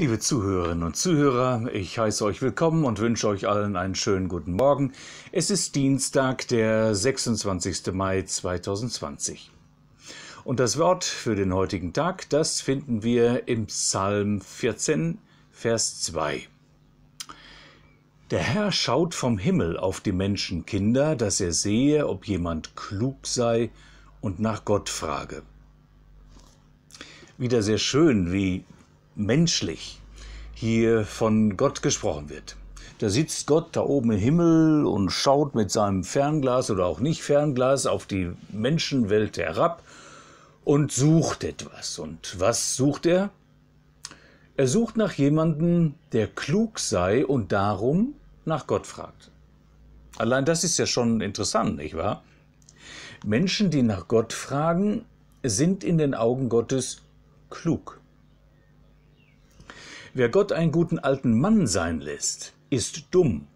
Liebe Zuhörerinnen und Zuhörer, ich heiße euch willkommen und wünsche euch allen einen schönen guten Morgen. Es ist Dienstag, der 26. Mai 2020. Und das Wort für den heutigen Tag, das finden wir im Psalm 14, Vers 2. Der Herr schaut vom Himmel auf die Menschenkinder, dass er sehe, ob jemand klug sei und nach Gott frage. Wieder sehr schön, wie menschlich hier von Gott gesprochen wird. Da sitzt Gott da oben im Himmel und schaut mit seinem Fernglas oder auch nicht Fernglas auf die Menschenwelt herab und sucht etwas. Und was sucht er? Er sucht nach jemandem, der klug sei und darum nach Gott fragt. Allein das ist ja schon interessant, nicht wahr? Menschen, die nach Gott fragen, sind in den Augen Gottes klug. Wer Gott einen guten alten Mann sein lässt, ist dumm.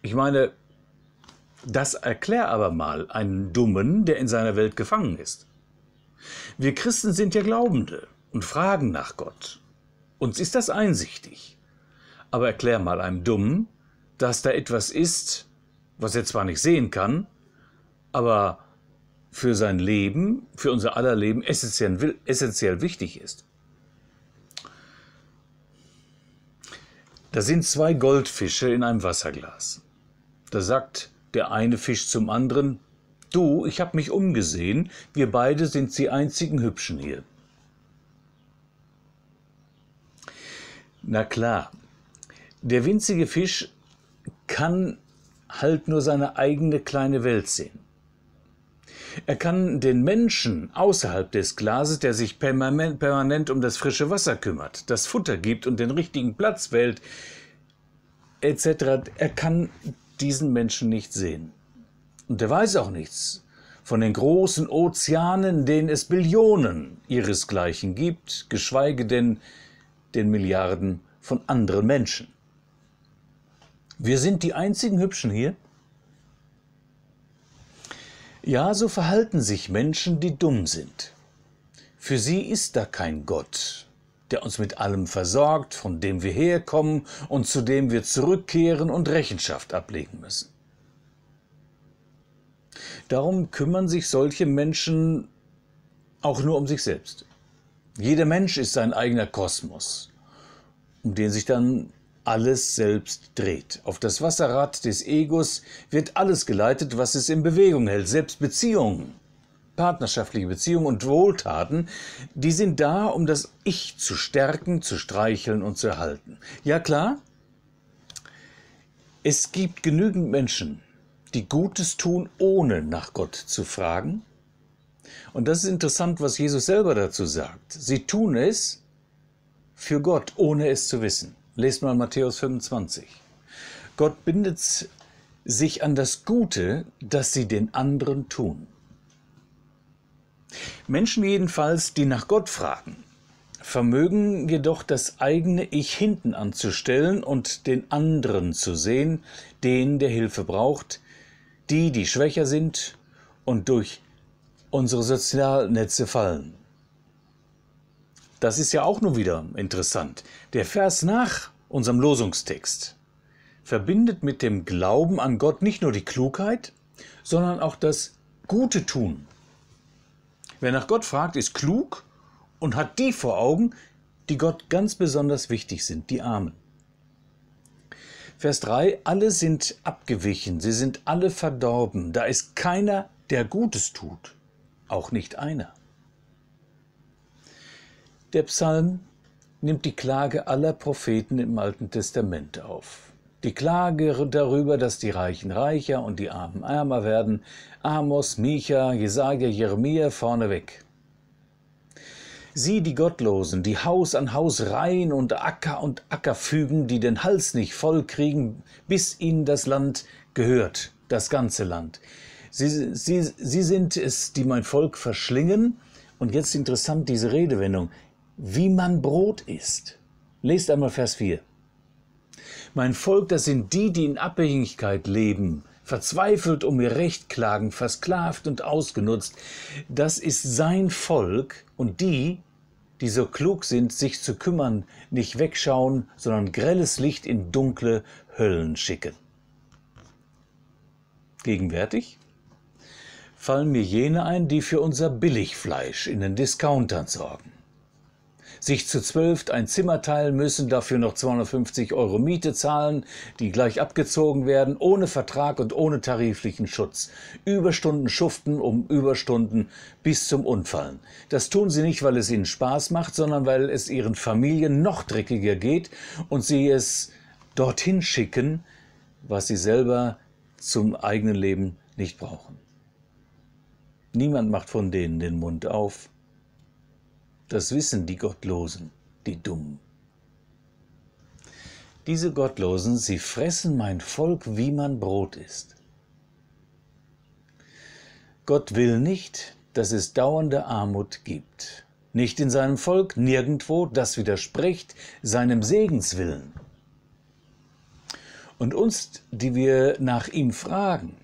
Ich meine, das erklär aber mal einen Dummen, der in seiner Welt gefangen ist. Wir Christen sind ja Glaubende und fragen nach Gott. Uns ist das einsichtig. Aber erklär mal einem Dummen, dass da etwas ist, was er zwar nicht sehen kann, aber für sein Leben, für unser aller Leben essentiell, essentiell wichtig ist. Da sind zwei Goldfische in einem Wasserglas. Da sagt der eine Fisch zum anderen, Du, ich habe mich umgesehen, wir beide sind die einzigen Hübschen hier. Na klar, der winzige Fisch kann halt nur seine eigene kleine Welt sehen. Er kann den Menschen außerhalb des Glases, der sich permanent, um das frische Wasser kümmert, das Futter gibt und den richtigen Platz wählt, etc., er kann diesen Menschen nicht sehen. Und er weiß auch nichts von den großen Ozeanen, denen es Billionen ihresgleichen gibt, geschweige denn den Milliarden von anderen Menschen. Wir sind die einzigen Hübschen hier ja, so verhalten sich Menschen, die dumm sind. Für sie ist da kein Gott, der uns mit allem versorgt, von dem wir herkommen und zu dem wir zurückkehren und Rechenschaft ablegen müssen. Darum kümmern sich solche Menschen auch nur um sich selbst. Jeder Mensch ist sein eigener Kosmos, um den sich dann alles selbst dreht. Auf das Wasserrad des Egos wird alles geleitet, was es in Bewegung hält, selbst Beziehungen. Partnerschaftliche Beziehungen und Wohltaten, die sind da, um das Ich zu stärken, zu streicheln und zu erhalten. Ja klar, es gibt genügend Menschen, die Gutes tun, ohne nach Gott zu fragen. Und das ist interessant, was Jesus selber dazu sagt. Sie tun es für Gott, ohne es zu wissen. Lest mal Matthäus 25. Gott bindet sich an das Gute, das sie den anderen tun. Menschen jedenfalls, die nach Gott fragen, vermögen jedoch das eigene Ich hinten anzustellen und den anderen zu sehen, den, der Hilfe braucht, die, die schwächer sind und durch unsere Sozialnetze fallen. Das ist ja auch nur wieder interessant. Der Vers nach unserem Losungstext verbindet mit dem Glauben an Gott nicht nur die Klugheit, sondern auch das Gute tun. Wer nach Gott fragt, ist klug und hat die vor Augen, die Gott ganz besonders wichtig sind, die Armen. Vers 3, alle sind abgewichen, sie sind alle verdorben, da ist keiner, der Gutes tut, auch nicht einer. Der Psalm nimmt die Klage aller Propheten im Alten Testament auf. Die Klage darüber, dass die Reichen reicher und die Armen ärmer werden. Amos, Micha, Jesaja, Jeremia vorneweg. Sie, die Gottlosen, die Haus an Haus rein und Acker und Acker fügen, die den Hals nicht voll kriegen, bis ihnen das Land gehört, das ganze Land. Sie, sie, sie sind es, die mein Volk verschlingen. Und jetzt interessant diese Redewendung wie man Brot isst. Lest einmal Vers 4. Mein Volk, das sind die, die in Abhängigkeit leben, verzweifelt um ihr Recht klagen, versklavt und ausgenutzt. Das ist sein Volk und die, die so klug sind, sich zu kümmern, nicht wegschauen, sondern grelles Licht in dunkle Höllen schicken. Gegenwärtig fallen mir jene ein, die für unser Billigfleisch in den Discountern sorgen sich zu zwölf ein Zimmer teilen müssen, dafür noch 250 Euro Miete zahlen, die gleich abgezogen werden, ohne Vertrag und ohne tariflichen Schutz. Überstunden schuften um Überstunden bis zum Unfallen. Das tun sie nicht, weil es ihnen Spaß macht, sondern weil es ihren Familien noch dreckiger geht und sie es dorthin schicken, was sie selber zum eigenen Leben nicht brauchen. Niemand macht von denen den Mund auf. Das wissen die Gottlosen, die Dummen. Diese Gottlosen, sie fressen mein Volk, wie man Brot isst. Gott will nicht, dass es dauernde Armut gibt. Nicht in seinem Volk, nirgendwo, das widerspricht seinem Segenswillen. Und uns, die wir nach ihm fragen,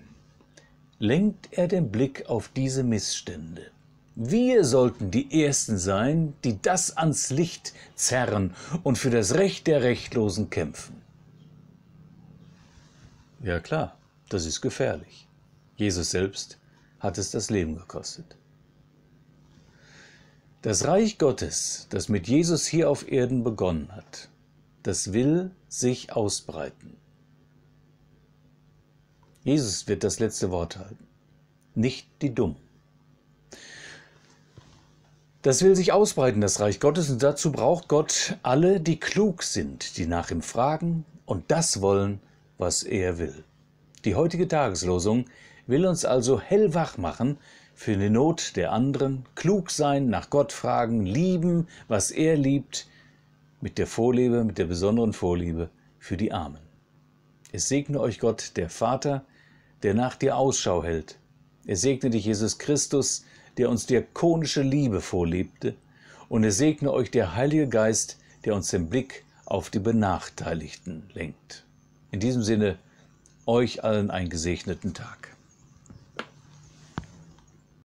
lenkt er den Blick auf diese Missstände. Wir sollten die Ersten sein, die das ans Licht zerren und für das Recht der Rechtlosen kämpfen. Ja klar, das ist gefährlich. Jesus selbst hat es das Leben gekostet. Das Reich Gottes, das mit Jesus hier auf Erden begonnen hat, das will sich ausbreiten. Jesus wird das letzte Wort halten, nicht die Dummen. Das will sich ausbreiten, das Reich Gottes, und dazu braucht Gott alle, die klug sind, die nach ihm fragen und das wollen, was er will. Die heutige Tageslosung will uns also hellwach machen für die Not der anderen, klug sein, nach Gott fragen, lieben, was er liebt, mit der Vorliebe, mit der besonderen Vorliebe für die Armen. Es segne euch Gott, der Vater, der nach dir Ausschau hält. Er segne dich, Jesus Christus, der uns diakonische Liebe vorlebte, und es segne euch der Heilige Geist, der uns den Blick auf die Benachteiligten lenkt. In diesem Sinne, euch allen einen gesegneten Tag.